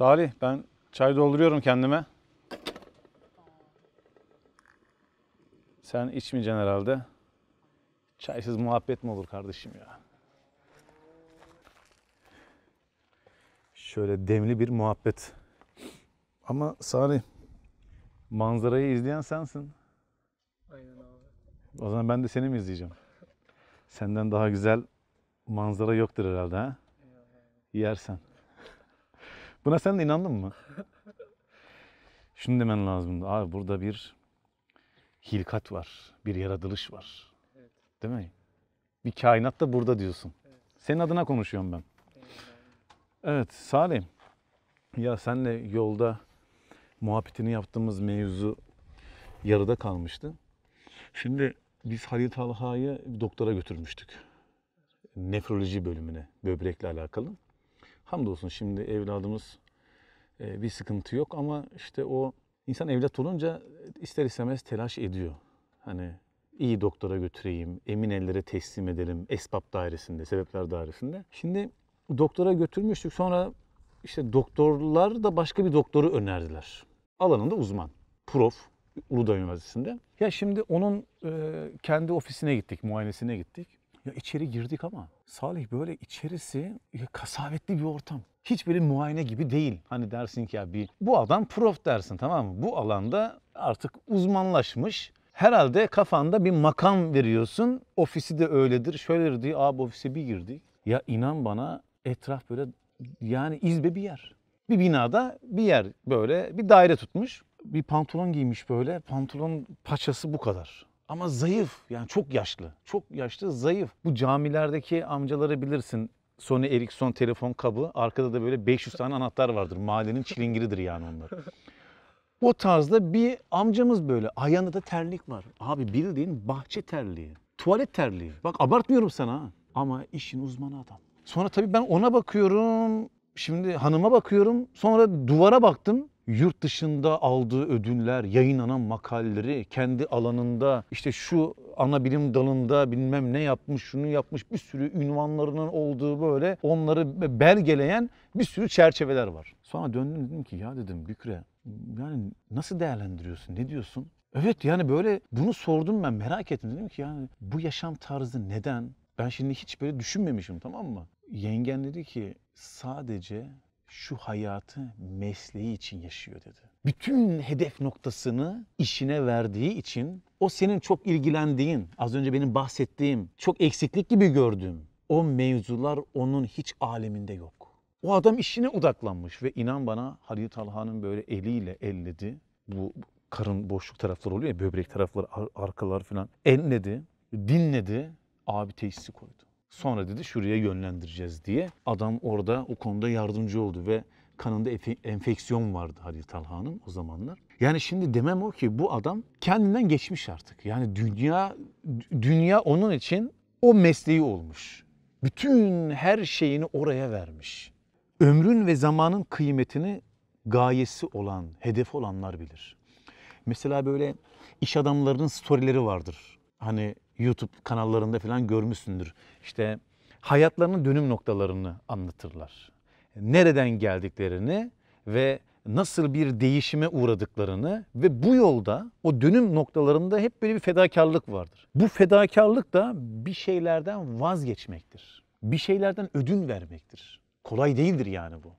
Salih ben çay dolduruyorum kendime. Sen içmeyeceksin herhalde. Çaysız muhabbet mi olur kardeşim ya? Şöyle demli bir muhabbet. Ama Salih manzarayı izleyen sensin. Aynen abi. O zaman ben de seni mi izleyeceğim? Senden daha güzel manzara yoktur herhalde ha? Yersen. Buna sen de inandın mı? Şunu demen lazımdı. Abi burada bir hilkat var. Bir yaratılış var. Evet. Değil mi? Bir kainat da burada diyorsun. Evet. Senin adına konuşuyorum ben. Evet, evet Salim. Ya senle yolda muhabbetini yaptığımız mevzu yarıda kalmıştı. Şimdi biz Halil Talha'yı doktora götürmüştük. Nefroloji bölümüne, böbrekle alakalı hamdolsun şimdi evladımız e, bir sıkıntı yok ama işte o insan evlat olunca e, ister istemez telaş ediyor. Hani iyi doktora götüreyim, emin ellere teslim edelim, esbab dairesinde, sebepler dairesinde. Şimdi doktora götürmüştük sonra işte doktorlar da başka bir doktoru önerdiler. Alanında uzman, prof, Uludağ Üniversitesi'nde. Ya şimdi onun e, kendi ofisine gittik, muayenesine gittik. Ya içeri girdik ama Salih böyle içerisi ya kasavetli bir ortam. Hiç muayene gibi değil. Hani dersin ki ya bir bu adam prof dersin tamam mı? Bu alanda artık uzmanlaşmış. Herhalde kafanda bir makam veriyorsun. Ofisi de öyledir. Şöyle diye abi ofise bir girdik. Ya inan bana etraf böyle yani izbe bir yer. Bir binada bir yer böyle bir daire tutmuş. Bir pantolon giymiş böyle. Pantolon paçası bu kadar ama zayıf yani çok yaşlı. Çok yaşlı zayıf. Bu camilerdeki amcaları bilirsin. Sony Ericsson telefon kabı. Arkada da böyle 500 tane anahtar vardır. Mahallenin çilingiridir yani onlar. O tarzda bir amcamız böyle. Ayağında da terlik var. Abi bildiğin bahçe terliği. Tuvalet terliği. Bak abartmıyorum sana Ama işin uzmanı adam. Sonra tabii ben ona bakıyorum. Şimdi hanıma bakıyorum. Sonra duvara baktım yurt dışında aldığı ödüller, yayınlanan makalleri, kendi alanında işte şu ana bilim dalında bilmem ne yapmış, şunu yapmış bir sürü ünvanlarının olduğu böyle onları belgeleyen bir sürü çerçeveler var. Sonra döndüm dedim ki ya dedim Bükre yani nasıl değerlendiriyorsun, ne diyorsun? Evet yani böyle bunu sordum ben merak ettim. Dedim ki yani bu yaşam tarzı neden? Ben şimdi hiç böyle düşünmemişim tamam mı? Yengen dedi ki sadece şu hayatı mesleği için yaşıyor dedi. Bütün hedef noktasını işine verdiği için o senin çok ilgilendiğin, az önce benim bahsettiğim, çok eksiklik gibi gördüğüm o mevzular onun hiç aleminde yok. O adam işine odaklanmış ve inan bana Halil Talha'nın böyle eliyle elledi. Bu karın boşluk tarafları oluyor ya böbrek tarafları ar- arkalar falan elledi, dinledi, abi teşhisi koydu. Sonra dedi şuraya yönlendireceğiz diye. Adam orada o konuda yardımcı oldu ve kanında enfeksiyon vardı Halil Talha'nın o zamanlar. Yani şimdi demem o ki bu adam kendinden geçmiş artık. Yani dünya dünya onun için o mesleği olmuş. Bütün her şeyini oraya vermiş. Ömrün ve zamanın kıymetini gayesi olan, hedef olanlar bilir. Mesela böyle iş adamlarının storyleri vardır hani YouTube kanallarında falan görmüşsündür. İşte hayatlarının dönüm noktalarını anlatırlar. Nereden geldiklerini ve nasıl bir değişime uğradıklarını ve bu yolda o dönüm noktalarında hep böyle bir fedakarlık vardır. Bu fedakarlık da bir şeylerden vazgeçmektir. Bir şeylerden ödün vermektir. Kolay değildir yani bu.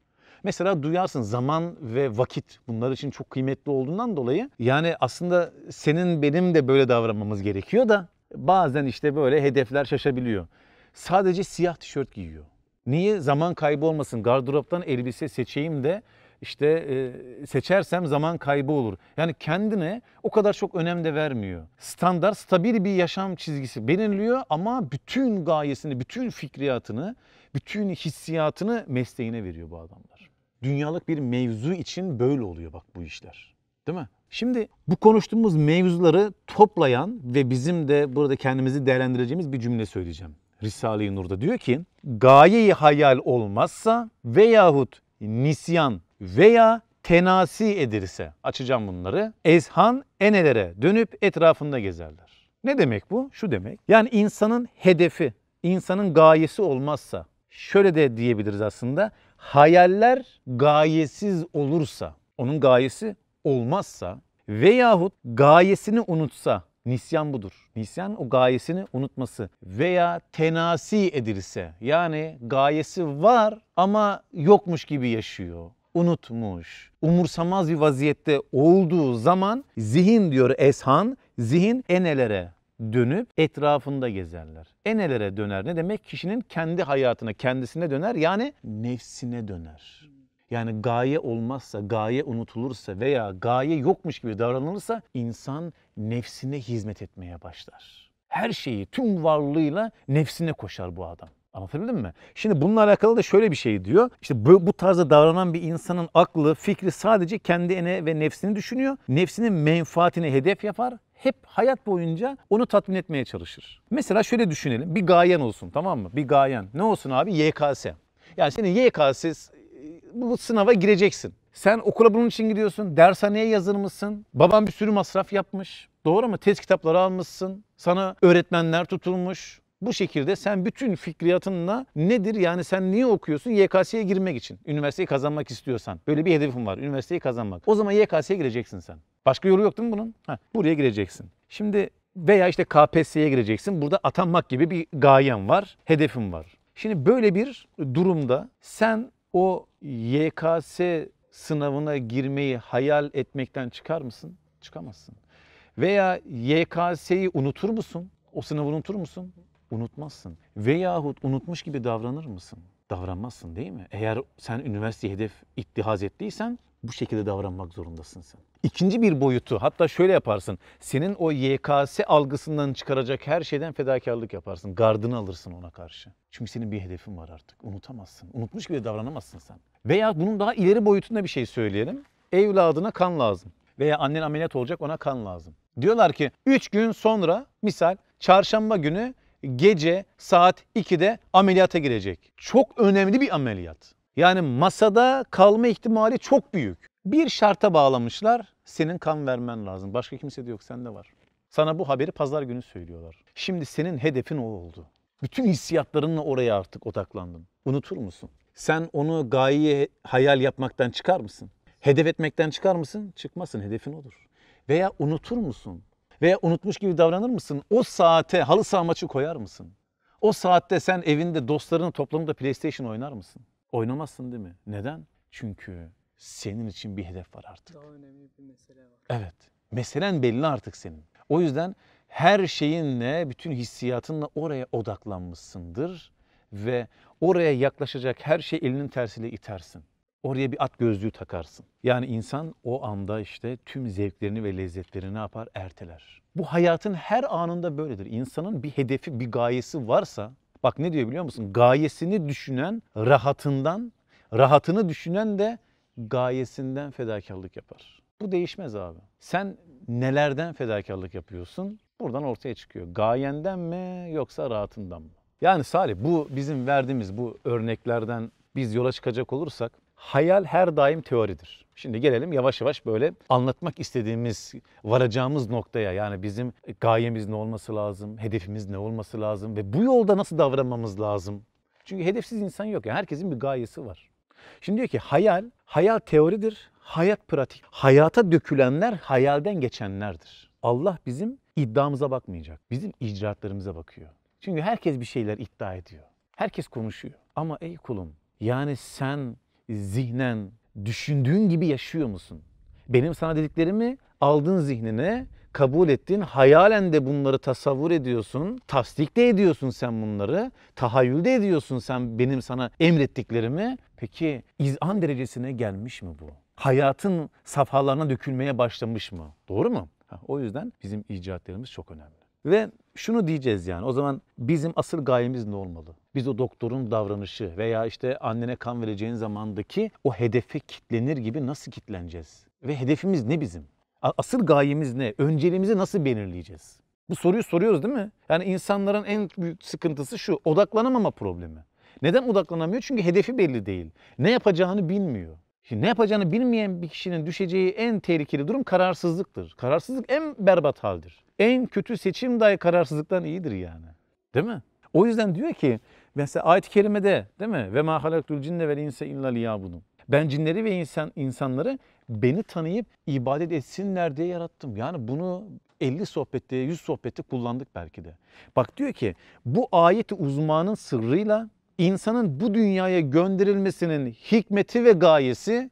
Mesela duyarsın zaman ve vakit bunlar için çok kıymetli olduğundan dolayı yani aslında senin benim de böyle davranmamız gerekiyor da bazen işte böyle hedefler şaşabiliyor. Sadece siyah tişört giyiyor. Niye? Zaman kaybı olmasın. Gardıroptan elbise seçeyim de işte e, seçersem zaman kaybı olur. Yani kendine o kadar çok önem de vermiyor. Standart, stabil bir yaşam çizgisi belirliyor ama bütün gayesini, bütün fikriyatını, bütün hissiyatını mesleğine veriyor bu adamlar dünyalık bir mevzu için böyle oluyor bak bu işler. Değil mi? Şimdi bu konuştuğumuz mevzuları toplayan ve bizim de burada kendimizi değerlendireceğimiz bir cümle söyleyeceğim. Risale-i Nur'da diyor ki gayeyi hayal olmazsa veyahut nisyan veya tenasi edirse, açacağım bunları ezhan enelere dönüp etrafında gezerler. Ne demek bu? Şu demek. Yani insanın hedefi, insanın gayesi olmazsa şöyle de diyebiliriz aslında hayaller gayesiz olursa, onun gayesi olmazsa veyahut gayesini unutsa, nisyan budur. Nisyan o gayesini unutması veya tenasi edilse yani gayesi var ama yokmuş gibi yaşıyor unutmuş, umursamaz bir vaziyette olduğu zaman zihin diyor Eshan, zihin enelere, dönüp etrafında gezerler. Enelere döner ne demek? Kişinin kendi hayatına, kendisine döner yani nefsine döner. Yani gaye olmazsa, gaye unutulursa veya gaye yokmuş gibi davranılırsa insan nefsine hizmet etmeye başlar. Her şeyi tüm varlığıyla nefsine koşar bu adam. Anlatabildim mi? Şimdi bununla alakalı da şöyle bir şey diyor. İşte bu, bu tarzda davranan bir insanın aklı, fikri sadece kendi kendine ve nefsini düşünüyor. Nefsinin menfaatini hedef yapar hep hayat boyunca onu tatmin etmeye çalışır. Mesela şöyle düşünelim. Bir gayen olsun tamam mı? Bir gayen. Ne olsun abi? YKS. Yani senin YKS e, bu sınava gireceksin. Sen okula bunun için gidiyorsun. Dershaneye yazılmışsın. Baban bir sürü masraf yapmış. Doğru mu? Test kitapları almışsın. Sana öğretmenler tutulmuş. Bu şekilde sen bütün fikriyatınla nedir? Yani sen niye okuyorsun? YKS'ye girmek için. Üniversiteyi kazanmak istiyorsan. Böyle bir hedefin var. Üniversiteyi kazanmak. O zaman YKS'ye gireceksin sen. Başka yolu yok değil mi bunun? Heh, buraya gireceksin. Şimdi veya işte KPSS'ye gireceksin. Burada atanmak gibi bir gayem var, hedefim var. Şimdi böyle bir durumda sen o YKS sınavına girmeyi hayal etmekten çıkar mısın? Çıkamazsın. Veya YKS'yi unutur musun? O sınavı unutur musun? unutmazsın. Veyahut unutmuş gibi davranır mısın? Davranmazsın değil mi? Eğer sen üniversite hedef ittihaz ettiysen bu şekilde davranmak zorundasın sen. İkinci bir boyutu hatta şöyle yaparsın. Senin o YKS algısından çıkaracak her şeyden fedakarlık yaparsın. Gardını alırsın ona karşı. Çünkü senin bir hedefin var artık. Unutamazsın. Unutmuş gibi davranamazsın sen. Veya bunun daha ileri boyutunda bir şey söyleyelim. Evladına kan lazım. Veya annen ameliyat olacak ona kan lazım. Diyorlar ki 3 gün sonra misal çarşamba günü gece saat 2'de ameliyata girecek. Çok önemli bir ameliyat. Yani masada kalma ihtimali çok büyük. Bir şarta bağlamışlar. Senin kan vermen lazım. Başka kimse de yok, sende var. Sana bu haberi pazar günü söylüyorlar. Şimdi senin hedefin o oldu. Bütün hissiyatlarınla oraya artık odaklandın. Unutur musun? Sen onu gayeyi hayal yapmaktan çıkar mısın? Hedef etmekten çıkar mısın? Çıkmasın, hedefin odur. Veya unutur musun? Ve unutmuş gibi davranır mısın? O saate halı saha maçı koyar mısın? O saatte sen evinde dostlarını toplamında PlayStation oynar mısın? Oynamazsın değil mi? Neden? Çünkü senin için bir hedef var artık. Daha önemli bir mesele var. Evet. Meselen belli artık senin. O yüzden her şeyinle, bütün hissiyatınla oraya odaklanmışsındır ve oraya yaklaşacak her şey elinin tersiyle itersin. Oraya bir at gözlüğü takarsın. Yani insan o anda işte tüm zevklerini ve lezzetlerini ne yapar? Erteler. Bu hayatın her anında böyledir. İnsanın bir hedefi, bir gayesi varsa bak ne diyor biliyor musun? Gayesini düşünen rahatından, rahatını düşünen de gayesinden fedakarlık yapar. Bu değişmez abi. Sen nelerden fedakarlık yapıyorsun? Buradan ortaya çıkıyor. Gayenden mi yoksa rahatından mı? Yani Salih bu bizim verdiğimiz bu örneklerden biz yola çıkacak olursak hayal her daim teoridir. Şimdi gelelim yavaş yavaş böyle anlatmak istediğimiz, varacağımız noktaya yani bizim gayemiz ne olması lazım, hedefimiz ne olması lazım ve bu yolda nasıl davranmamız lazım? Çünkü hedefsiz insan yok. Yani herkesin bir gayesi var. Şimdi diyor ki hayal, hayal teoridir, hayat pratik. Hayata dökülenler hayalden geçenlerdir. Allah bizim iddiamıza bakmayacak. Bizim icraatlarımıza bakıyor. Çünkü herkes bir şeyler iddia ediyor. Herkes konuşuyor. Ama ey kulum yani sen zihnen düşündüğün gibi yaşıyor musun? Benim sana dediklerimi aldın zihnine, kabul ettin, hayalen de bunları tasavvur ediyorsun, tasdik de ediyorsun sen bunları, tahayyülde ediyorsun sen benim sana emrettiklerimi. Peki izan derecesine gelmiş mi bu? Hayatın safhalarına dökülmeye başlamış mı? Doğru mu? o yüzden bizim icatlarımız çok önemli. Ve şunu diyeceğiz yani o zaman bizim asıl gayemiz ne olmalı? Biz o doktorun davranışı veya işte annene kan vereceğin zamandaki o hedefe kitlenir gibi nasıl kitleneceğiz? Ve hedefimiz ne bizim? Asıl gayemiz ne? Önceliğimizi nasıl belirleyeceğiz? Bu soruyu soruyoruz değil mi? Yani insanların en büyük sıkıntısı şu odaklanamama problemi. Neden odaklanamıyor? Çünkü hedefi belli değil. Ne yapacağını bilmiyor. Şimdi ne yapacağını bilmeyen bir kişinin düşeceği en tehlikeli durum kararsızlıktır. Kararsızlık en berbat haldir. En kötü seçim dahi kararsızlıktan iyidir yani. Değil mi? O yüzden diyor ki mesela ayet-i kerimede değil mi? Ve ma halaktul cinne vel insa illa liyabudun. Ben cinleri ve insan insanları beni tanıyıp ibadet etsinler diye yarattım. Yani bunu 50 sohbette, 100 sohbette kullandık belki de. Bak diyor ki bu ayeti uzmanın sırrıyla insanın bu dünyaya gönderilmesinin hikmeti ve gayesi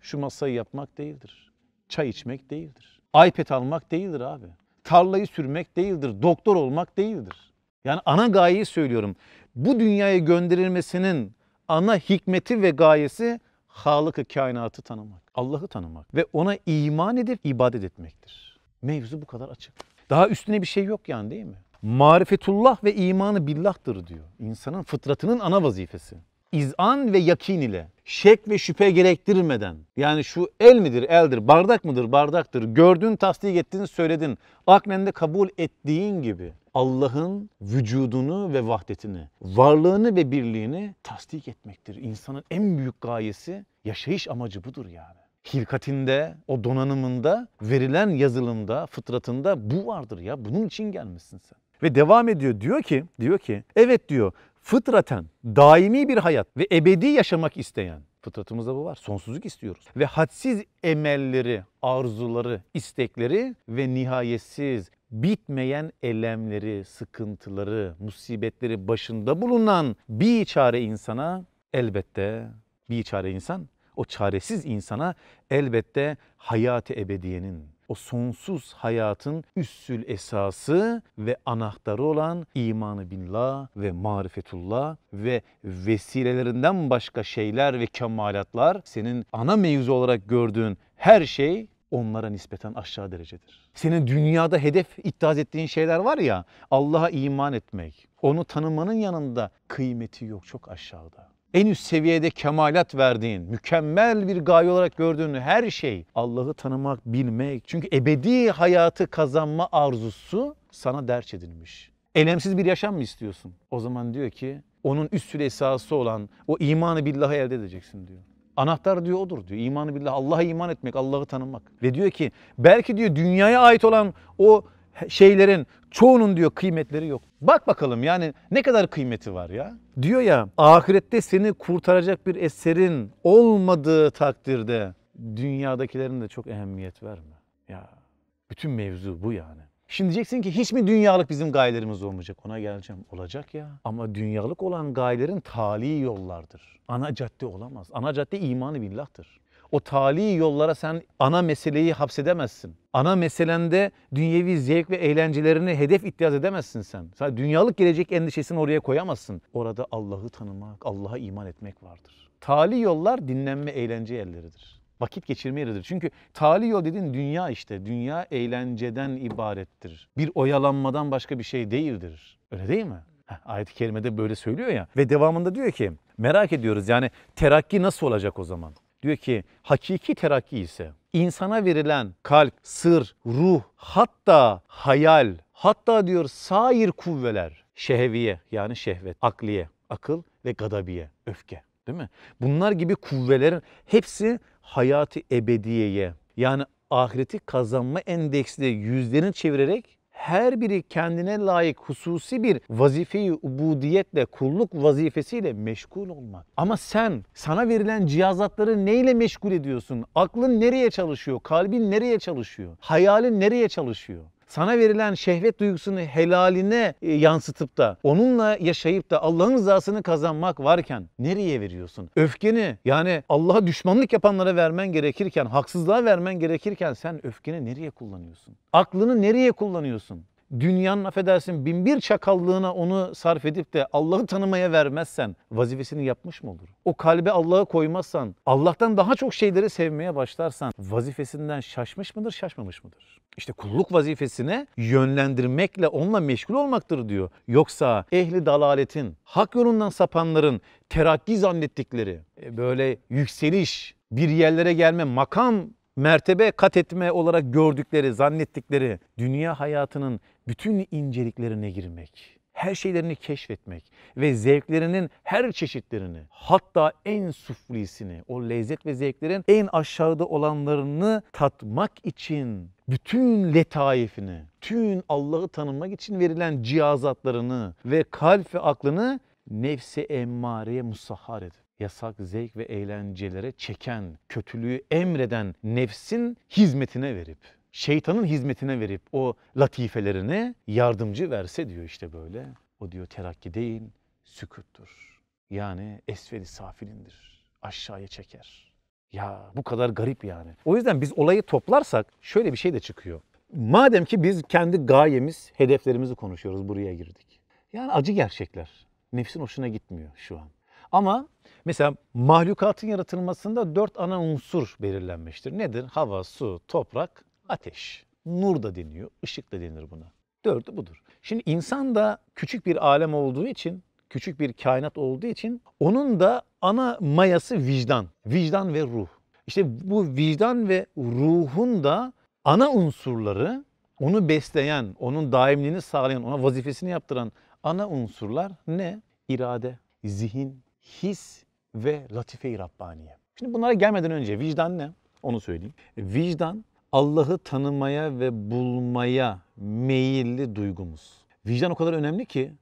şu masayı yapmak değildir. Çay içmek değildir. iPad almak değildir abi. Tarlayı sürmek değildir. Doktor olmak değildir. Yani ana gayeyi söylüyorum. Bu dünyaya gönderilmesinin ana hikmeti ve gayesi halık kainatı tanımak, Allah'ı tanımak ve ona iman edip ibadet etmektir. Mevzu bu kadar açık. Daha üstüne bir şey yok yani değil mi? marifetullah ve imanı billah'tır diyor. İnsanın fıtratının ana vazifesi. İzan ve yakin ile şek ve şüphe gerektirmeden yani şu el midir eldir bardak mıdır bardaktır gördün tasdik ettin söyledin aknende kabul ettiğin gibi Allah'ın vücudunu ve vahdetini, varlığını ve birliğini tasdik etmektir. İnsanın en büyük gayesi, yaşayış amacı budur yani. Hilkatinde, o donanımında, verilen yazılımda, fıtratında bu vardır ya. Bunun için gelmişsin sen. Ve devam ediyor diyor ki, diyor ki evet diyor fıtraten daimi bir hayat ve ebedi yaşamak isteyen Fıtratımızda bu var. Sonsuzluk istiyoruz. Ve hadsiz emelleri, arzuları, istekleri ve nihayetsiz bitmeyen elemleri, sıkıntıları, musibetleri başında bulunan bir çare insana elbette bir çare insan o çaresiz insana elbette hayatı ebediyenin o sonsuz hayatın üssül esası ve anahtarı olan imanı billah ve marifetullah ve vesilelerinden başka şeyler ve kemalatlar senin ana mevzu olarak gördüğün her şey onlara nispeten aşağı derecedir. Senin dünyada hedef iddia ettiğin şeyler var ya Allah'a iman etmek. Onu tanımanın yanında kıymeti yok çok aşağıda en üst seviyede kemalat verdiğin, mükemmel bir gaye olarak gördüğün her şey Allah'ı tanımak, bilmek. Çünkü ebedi hayatı kazanma arzusu sana derç edilmiş. Elemsiz bir yaşam mı istiyorsun? O zaman diyor ki onun üst esası olan o imanı billaha elde edeceksin diyor. Anahtar diyor odur diyor. İmanı billah, Allah'a iman etmek, Allah'ı tanımak. Ve diyor ki belki diyor dünyaya ait olan o şeylerin çoğunun diyor kıymetleri yok. Bak bakalım yani ne kadar kıymeti var ya. Diyor ya ahirette seni kurtaracak bir eserin olmadığı takdirde dünyadakilerin de çok ehemmiyet verme. Ya bütün mevzu bu yani. Şimdi diyeceksin ki hiç mi dünyalık bizim gayelerimiz olmayacak? Ona geleceğim. Olacak ya. Ama dünyalık olan gayelerin tali yollardır. Ana cadde olamaz. Ana cadde imanı billah'tır o tali yollara sen ana meseleyi hapsedemezsin. Ana meselende dünyevi zevk ve eğlencelerini hedef iddiaz edemezsin sen. Sen dünyalık gelecek endişesini oraya koyamazsın. Orada Allah'ı tanımak, Allah'a iman etmek vardır. Tali yollar dinlenme, eğlence yerleridir vakit geçirme yeridir. Çünkü tali yol dediğin dünya işte. Dünya eğlenceden ibarettir. Bir oyalanmadan başka bir şey değildir. Öyle değil mi? Heh, ayet-i kerimede böyle söylüyor ya. Ve devamında diyor ki merak ediyoruz yani terakki nasıl olacak o zaman? Diyor ki hakiki terakki ise insana verilen kalp, sır, ruh, hatta hayal, hatta diyor sair kuvveler, şehviye yani şehvet, akliye, akıl ve gadabiye, öfke değil mi? Bunlar gibi kuvvelerin hepsi hayatı ebediyeye yani ahireti kazanma endeksli yüzlerini çevirerek her biri kendine layık hususi bir vazifeyi ubudiyetle, kulluk vazifesiyle meşgul olmak. Ama sen sana verilen cihazatları neyle meşgul ediyorsun? Aklın nereye çalışıyor? Kalbin nereye çalışıyor? Hayalin nereye çalışıyor? sana verilen şehvet duygusunu helaline e, yansıtıp da onunla yaşayıp da Allah'ın rızasını kazanmak varken nereye veriyorsun? Öfkeni yani Allah'a düşmanlık yapanlara vermen gerekirken, haksızlığa vermen gerekirken sen öfkeni nereye kullanıyorsun? Aklını nereye kullanıyorsun? dünyanın affedersin bin bir çakallığına onu sarf edip de Allah'ı tanımaya vermezsen vazifesini yapmış mı olur? O kalbe Allah'ı koymazsan, Allah'tan daha çok şeyleri sevmeye başlarsan vazifesinden şaşmış mıdır, şaşmamış mıdır? İşte kulluk vazifesine yönlendirmekle onunla meşgul olmaktır diyor. Yoksa ehli dalaletin, hak yolundan sapanların terakki zannettikleri e, böyle yükseliş, bir yerlere gelme, makam mertebe kat etme olarak gördükleri, zannettikleri dünya hayatının bütün inceliklerine girmek, her şeylerini keşfetmek ve zevklerinin her çeşitlerini hatta en suflisini, o lezzet ve zevklerin en aşağıda olanlarını tatmak için bütün letaifini, tüm Allah'ı tanımak için verilen cihazatlarını ve kalp ve aklını nefsi emmareye musahhar edin yasak zevk ve eğlencelere çeken, kötülüğü emreden nefsin hizmetine verip, şeytanın hizmetine verip o latifelerine yardımcı verse diyor işte böyle. O diyor terakki değil, sükuttur. Yani esveli safilindir. Aşağıya çeker. Ya bu kadar garip yani. O yüzden biz olayı toplarsak şöyle bir şey de çıkıyor. Madem ki biz kendi gayemiz, hedeflerimizi konuşuyoruz, buraya girdik. Yani acı gerçekler. Nefsin hoşuna gitmiyor şu an. Ama Mesela mahlukatın yaratılmasında dört ana unsur belirlenmiştir. Nedir? Hava, su, toprak, ateş. Nur da deniyor, ışık da denir buna. Dördü budur. Şimdi insan da küçük bir alem olduğu için, küçük bir kainat olduğu için onun da ana mayası vicdan. Vicdan ve ruh. İşte bu vicdan ve ruhun da ana unsurları onu besleyen, onun daimliğini sağlayan, ona vazifesini yaptıran ana unsurlar ne? İrade, zihin, his ve latife-i Rabbaniye. Şimdi bunlara gelmeden önce vicdan ne? Onu söyleyeyim. Vicdan Allah'ı tanımaya ve bulmaya meyilli duygumuz. Vicdan o kadar önemli ki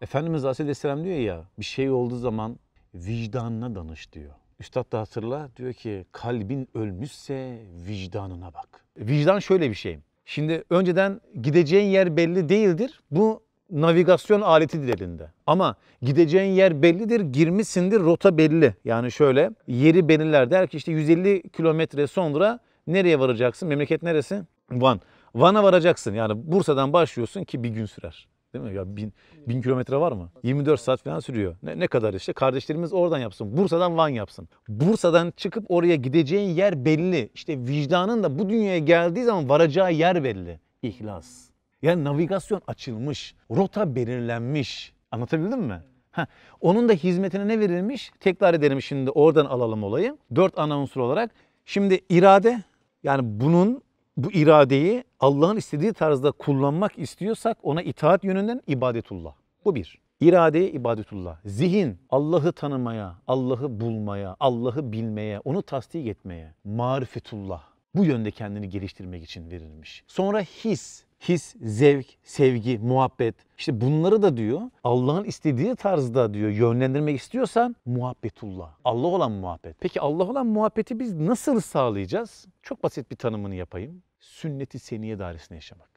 Efendimiz Aleyhisselam diyor ya bir şey olduğu zaman vicdanına danış diyor. Üstad da hatırla diyor ki kalbin ölmüşse vicdanına bak. Vicdan şöyle bir şey. Şimdi önceden gideceğin yer belli değildir. Bu navigasyon aletidir elinde. Ama gideceğin yer bellidir, girmişsindir, rota belli. Yani şöyle yeri belirler. Der ki işte 150 kilometre sonra nereye varacaksın? Memleket neresi? Van. Van'a varacaksın. Yani Bursa'dan başlıyorsun ki bir gün sürer. Değil mi? Ya bin, bin kilometre var mı? 24 saat falan sürüyor. Ne, ne kadar işte? Kardeşlerimiz oradan yapsın. Bursa'dan Van yapsın. Bursa'dan çıkıp oraya gideceğin yer belli. İşte vicdanın da bu dünyaya geldiği zaman varacağı yer belli. İhlas. Yani navigasyon açılmış, rota belirlenmiş. Anlatabildim mi? Heh. Onun da hizmetine ne verilmiş? Tekrar edelim şimdi oradan alalım olayı. Dört ana unsur olarak. Şimdi irade yani bunun bu iradeyi Allah'ın istediği tarzda kullanmak istiyorsak ona itaat yönünden ibadetullah. Bu bir. İradeye ibadetullah. Zihin Allah'ı tanımaya, Allah'ı bulmaya, Allah'ı bilmeye, onu tasdik etmeye. Marifetullah. Bu yönde kendini geliştirmek için verilmiş. Sonra his his, zevk, sevgi, muhabbet. İşte bunları da diyor Allah'ın istediği tarzda diyor yönlendirmek istiyorsan muhabbetullah. Allah olan muhabbet. Peki Allah olan muhabbeti biz nasıl sağlayacağız? Çok basit bir tanımını yapayım. Sünneti seniye dairesinde yaşamak.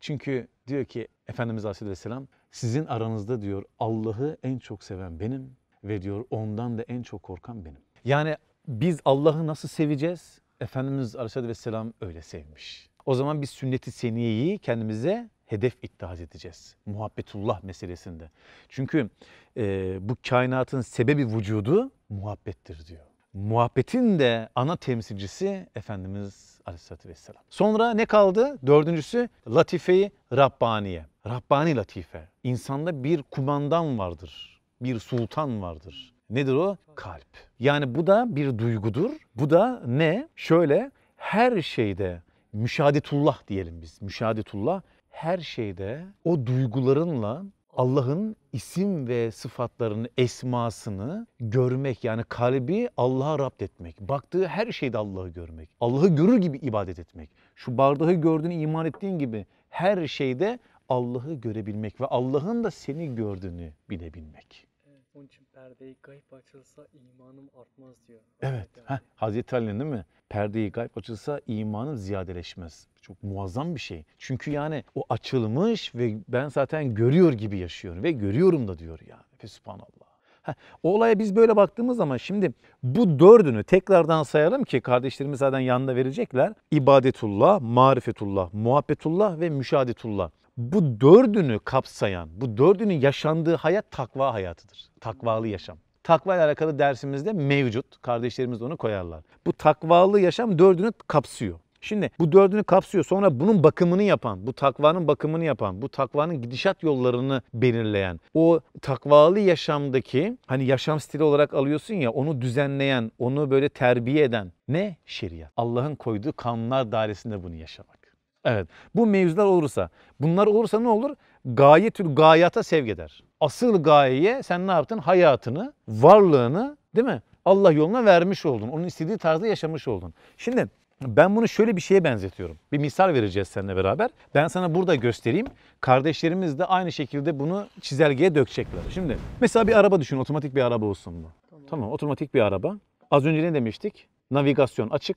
Çünkü diyor ki Efendimiz Aleyhisselam sizin aranızda diyor Allah'ı en çok seven benim ve diyor ondan da en çok korkan benim. Yani biz Allah'ı nasıl seveceğiz? Efendimiz Aleyhisselam öyle sevmiş. O zaman biz sünneti seniyeyi kendimize hedef ittihaz edeceğiz. Muhabbetullah meselesinde. Çünkü e, bu kainatın sebebi vücudu muhabbettir diyor. Muhabbetin de ana temsilcisi Efendimiz Aleyhisselatü Vesselam. Sonra ne kaldı? Dördüncüsü Latife-i Rabbaniye. Rabbani Latife. İnsanda bir kumandan vardır. Bir sultan vardır. Nedir o? Kalp. Yani bu da bir duygudur. Bu da ne? Şöyle her şeyde müşahedetullah diyelim biz. Müşahedetullah her şeyde o duygularınla Allah'ın isim ve sıfatlarını, esmasını görmek yani kalbi Allah'a rapt etmek. Baktığı her şeyde Allah'ı görmek. Allah'ı görür gibi ibadet etmek. Şu bardağı gördüğünü iman ettiğin gibi her şeyde Allah'ı görebilmek ve Allah'ın da seni gördüğünü bilebilmek. Evet, onun için Perdeyi gayb açılsa imanım artmaz diyor. Evet. Heh, Hazreti Ali'nin değil mi? Perdeyi gayb açılsa imanım ziyadeleşmez. Çok muazzam bir şey. Çünkü yani o açılmış ve ben zaten görüyor gibi yaşıyorum ve görüyorum da diyor yani. Ve o olaya biz böyle baktığımız zaman şimdi bu dördünü tekrardan sayalım ki kardeşlerimiz zaten yanında verecekler. İbadetullah, marifetullah, muhabbetullah ve müşahadetullah bu dördünü kapsayan, bu dördünün yaşandığı hayat takva hayatıdır. Takvalı yaşam. Takva ile alakalı dersimizde mevcut. Kardeşlerimiz de onu koyarlar. Bu takvalı yaşam dördünü kapsıyor. Şimdi bu dördünü kapsıyor. Sonra bunun bakımını yapan, bu takvanın bakımını yapan, bu takvanın gidişat yollarını belirleyen, o takvalı yaşamdaki hani yaşam stili olarak alıyorsun ya onu düzenleyen, onu böyle terbiye eden ne? Şeriat. Allah'ın koyduğu kanunlar dairesinde bunu yaşamak. Evet. Bu mevzular olursa, bunlar olursa ne olur? Gayetül gayata sevk eder. Asıl gayeye sen ne yaptın? Hayatını, varlığını değil mi? Allah yoluna vermiş oldun. Onun istediği tarzda yaşamış oldun. Şimdi ben bunu şöyle bir şeye benzetiyorum. Bir misal vereceğiz seninle beraber. Ben sana burada göstereyim. Kardeşlerimiz de aynı şekilde bunu çizelgeye dökecekler. Şimdi mesela bir araba düşün. Otomatik bir araba olsun bu. Tamam, tamam otomatik bir araba. Az önce ne demiştik? Navigasyon açık,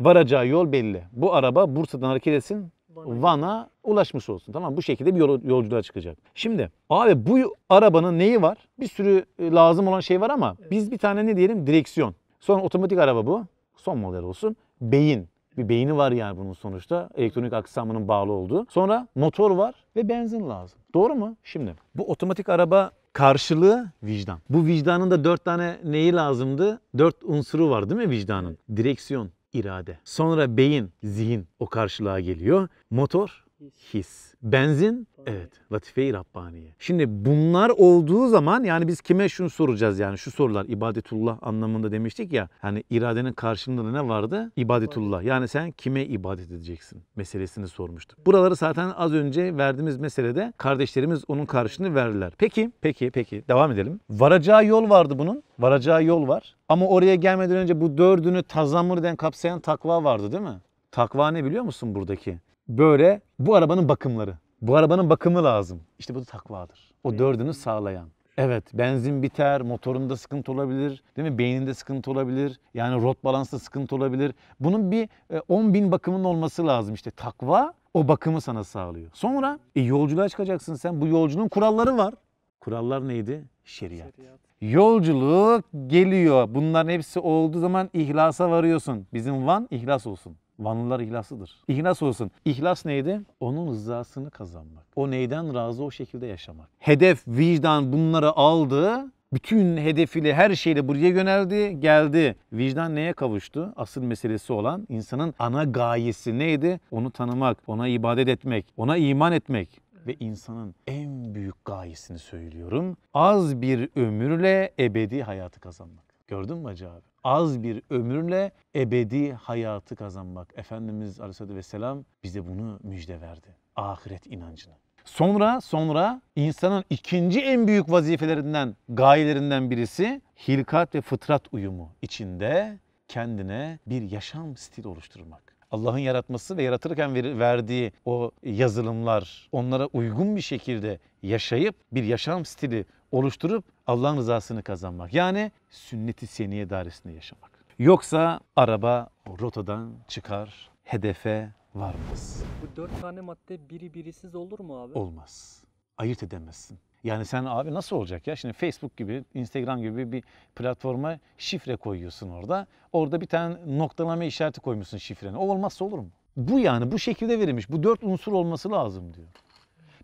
varacağı yol belli. Bu araba Bursa'dan hareket etsin Van'a ulaşmış olsun. Tamam bu şekilde bir yolculuğa çıkacak. Şimdi abi bu arabanın neyi var? Bir sürü e, lazım olan şey var ama evet. biz bir tane ne diyelim direksiyon. Sonra otomatik araba bu. Son model olsun. Beyin. Bir beyni var yani bunun sonuçta. Elektronik aksamının bağlı olduğu. Sonra motor var ve benzin lazım. Doğru mu? Şimdi bu otomatik araba karşılığı vicdan. Bu vicdanın da dört tane neyi lazımdı? Dört unsuru var değil mi vicdanın? Direksiyon, irade. Sonra beyin, zihin o karşılığa geliyor. Motor his. Benzin evet latife-i Rabbaniye. Şimdi bunlar olduğu zaman yani biz kime şunu soracağız yani şu sorular ibadetullah anlamında demiştik ya. Hani iradenin karşılığında ne vardı? İbadetullah. Yani sen kime ibadet edeceksin meselesini sormuştuk. Buraları zaten az önce verdiğimiz meselede kardeşlerimiz onun karşılığını verdiler. Peki, peki, peki devam edelim. Varacağı yol vardı bunun. Varacağı yol var. Ama oraya gelmeden önce bu dördünü tazamur eden kapsayan takva vardı değil mi? Takva ne biliyor musun buradaki? böyle bu arabanın bakımları. Bu arabanın bakımı lazım. İşte bu da takvadır. O dördünü sağlayan. Evet benzin biter, motorunda sıkıntı olabilir, değil mi? Beyninde sıkıntı olabilir, yani rot balansında sıkıntı olabilir. Bunun bir 10 e, bin bakımın olması lazım işte. Takva o bakımı sana sağlıyor. Sonra e, yolculuğa çıkacaksın sen. Bu yolculuğun kuralları var. Kurallar neydi? Şeriat. Şeriat. Yolculuk geliyor. Bunların hepsi olduğu zaman ihlasa varıyorsun. Bizim Van ihlas olsun. Vanlılar ihlasıdır. İhlas olsun. İhlas neydi? Onun rızasını kazanmak. O neyden razı o şekilde yaşamak. Hedef, vicdan bunları aldı. Bütün hedefiyle her şeyle buraya yöneldi, geldi. Vicdan neye kavuştu? Asıl meselesi olan insanın ana gayesi neydi? Onu tanımak, ona ibadet etmek, ona iman etmek ve insanın en büyük gayesini söylüyorum. Az bir ömürle ebedi hayatı kazanmak. Gördün mü acaba? Az bir ömürle ebedi hayatı kazanmak. Efendimiz Aleyhisselatü Vesselam bize bunu müjde verdi. Ahiret inancını. Sonra sonra insanın ikinci en büyük vazifelerinden, gayelerinden birisi hilkat ve fıtrat uyumu içinde kendine bir yaşam stil oluşturmak. Allah'ın yaratması ve yaratırken verdiği o yazılımlar onlara uygun bir şekilde yaşayıp bir yaşam stili oluşturup Allah'ın rızasını kazanmak. Yani sünneti seniye dairesinde yaşamak. Yoksa araba rotadan çıkar, hedefe varmaz. Bu dört tane madde biri birisiz olur mu abi? Olmaz. Ayırt edemezsin. Yani sen abi nasıl olacak ya? Şimdi Facebook gibi, Instagram gibi bir platforma şifre koyuyorsun orada. Orada bir tane noktalama işareti koymuşsun şifreni. O olmazsa olur mu? Bu yani bu şekilde verilmiş. Bu dört unsur olması lazım diyor.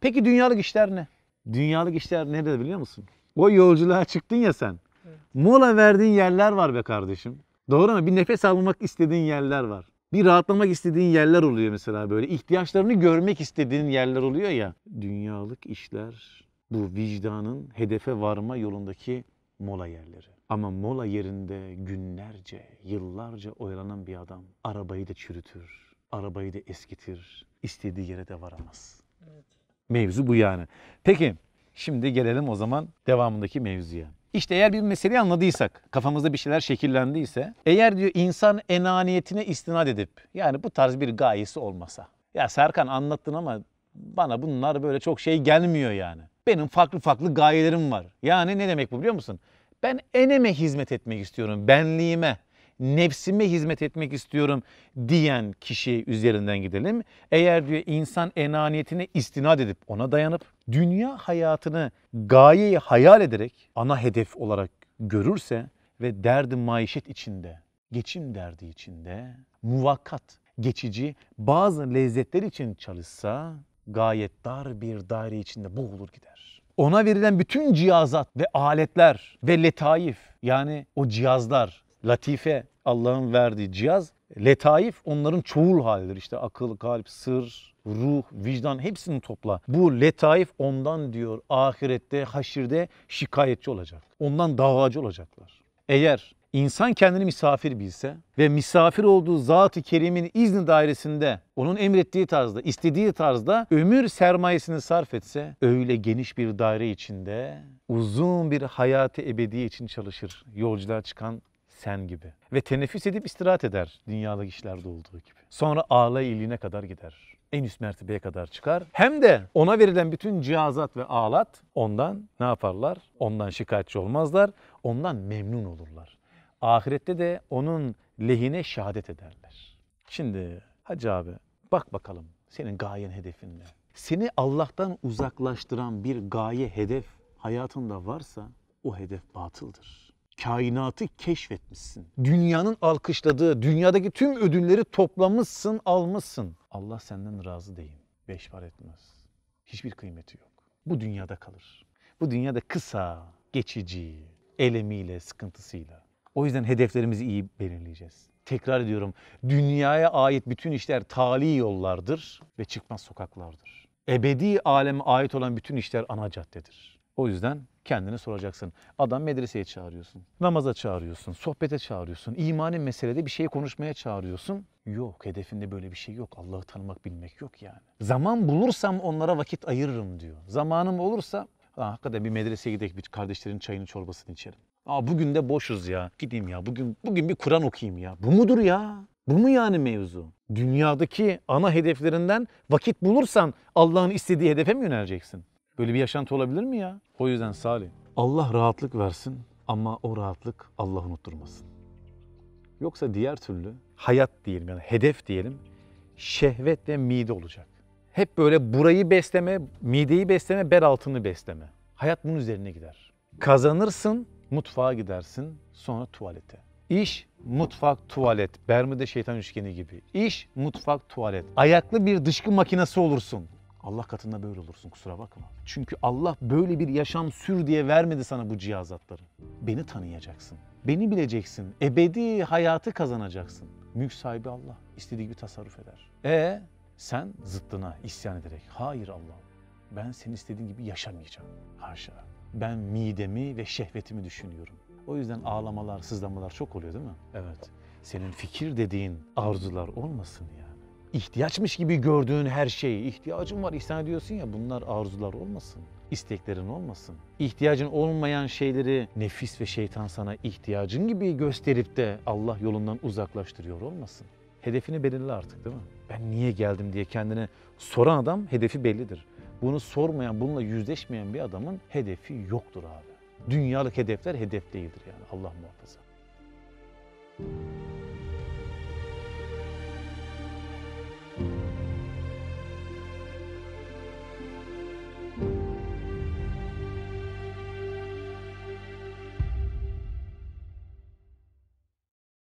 Peki dünyalık işler ne? Dünyalık işler nerede biliyor musun? O yolculuğa çıktın ya sen. Mola verdiğin yerler var be kardeşim. Doğru mu? Bir nefes almak istediğin yerler var. Bir rahatlamak istediğin yerler oluyor mesela böyle. İhtiyaçlarını görmek istediğin yerler oluyor ya. Dünyalık işler bu vicdanın hedefe varma yolundaki mola yerleri. Ama mola yerinde günlerce, yıllarca oyalanan bir adam arabayı da çürütür, arabayı da eskitir, istediği yere de varamaz. Evet. Mevzu bu yani. Peki şimdi gelelim o zaman devamındaki mevzuya. İşte eğer bir meseleyi anladıysak, kafamızda bir şeyler şekillendiyse, eğer diyor insan enaniyetine istinad edip yani bu tarz bir gayesi olmasa. Ya Serkan anlattın ama bana bunlar böyle çok şey gelmiyor yani. Benim farklı farklı gayelerim var. Yani ne demek bu biliyor musun? Ben eneme hizmet etmek istiyorum, benliğime nefsime hizmet etmek istiyorum diyen kişi üzerinden gidelim. Eğer diyor insan enaniyetine istinad edip ona dayanıp dünya hayatını gayeyi hayal ederek ana hedef olarak görürse ve derdi maişet içinde, geçim derdi içinde muvakkat, geçici bazı lezzetler için çalışsa gayet dar bir daire içinde boğulur gider. Ona verilen bütün cihazat ve aletler ve letaif yani o cihazlar latife Allah'ın verdiği cihaz. Letaif onların çoğul halidir. İşte akıl, kalp, sır, ruh, vicdan hepsini topla. Bu letaif ondan diyor ahirette, haşirde şikayetçi olacak. Ondan davacı olacaklar. Eğer insan kendini misafir bilse ve misafir olduğu Zat-ı Kerim'in izni dairesinde onun emrettiği tarzda, istediği tarzda ömür sermayesini sarf etse öyle geniş bir daire içinde uzun bir hayatı ebedi için çalışır. Yolculuğa çıkan sen gibi. Ve teneffüs edip istirahat eder dünyalık işlerde olduğu gibi. Sonra ağla iyiliğine kadar gider. En üst mertebeye kadar çıkar. Hem de ona verilen bütün cihazat ve ağlat ondan ne yaparlar? Ondan şikayetçi olmazlar. Ondan memnun olurlar. Ahirette de onun lehine şehadet ederler. Şimdi hacı abi bak bakalım senin gayen hedefin ne? Seni Allah'tan uzaklaştıran bir gaye hedef hayatında varsa o hedef batıldır kainatı keşfetmişsin. Dünyanın alkışladığı, dünyadaki tüm ödülleri toplamışsın, almışsın. Allah senden razı değil. Beş var etmez. Hiçbir kıymeti yok. Bu dünyada kalır. Bu dünyada kısa, geçici, elemiyle, sıkıntısıyla. O yüzden hedeflerimizi iyi belirleyeceğiz. Tekrar ediyorum, dünyaya ait bütün işler tali yollardır ve çıkmaz sokaklardır. Ebedi aleme ait olan bütün işler ana caddedir. O yüzden kendini soracaksın. Adam medreseye çağırıyorsun, namaza çağırıyorsun, sohbete çağırıyorsun, imani meselede bir şey konuşmaya çağırıyorsun. Yok, hedefinde böyle bir şey yok. Allah'ı tanımak, bilmek yok yani. Zaman bulursam onlara vakit ayırırım diyor. Zamanım olursa, ha, hakikaten bir medreseye gidelim, bir kardeşlerin çayını çorbasını içerim. Aa bugün de boşuz ya. Gideyim ya. Bugün bugün bir Kur'an okuyayım ya. Bu mudur ya? Bu mu yani mevzu? Dünyadaki ana hedeflerinden vakit bulursan Allah'ın istediği hedefe mi yöneleceksin? Böyle bir yaşantı olabilir mi ya? O yüzden Salih. Allah rahatlık versin ama o rahatlık Allah unutturmasın. Yoksa diğer türlü hayat diyelim yani hedef diyelim şehvet ve mide olacak. Hep böyle burayı besleme, mideyi besleme, bel altını besleme. Hayat bunun üzerine gider. Kazanırsın, mutfağa gidersin, sonra tuvalete. İş, mutfak, tuvalet. Bermuda şeytan üçgeni gibi. İş, mutfak, tuvalet. Ayaklı bir dışkı makinesi olursun. Allah katında böyle olursun kusura bakma. Çünkü Allah böyle bir yaşam sür diye vermedi sana bu cihazatları. Beni tanıyacaksın. Beni bileceksin. Ebedi hayatı kazanacaksın. Mülk sahibi Allah. istediği gibi tasarruf eder. E sen zıttına isyan ederek hayır Allah'ım ben seni istediğin gibi yaşamayacağım. Haşa. Ben midemi ve şehvetimi düşünüyorum. O yüzden ağlamalar, sızlamalar çok oluyor değil mi? Evet. Senin fikir dediğin arzular olmasın ya ihtiyaçmış gibi gördüğün her şeyi, ihtiyacın var ihsan diyorsun ya bunlar arzular olmasın, isteklerin olmasın. İhtiyacın olmayan şeyleri nefis ve şeytan sana ihtiyacın gibi gösterip de Allah yolundan uzaklaştırıyor olmasın. Hedefini belirle artık değil mi? Ben niye geldim diye kendine soran adam hedefi bellidir. Bunu sormayan, bununla yüzleşmeyen bir adamın hedefi yoktur abi. Dünyalık hedefler hedef değildir yani Allah muhafaza. Thank you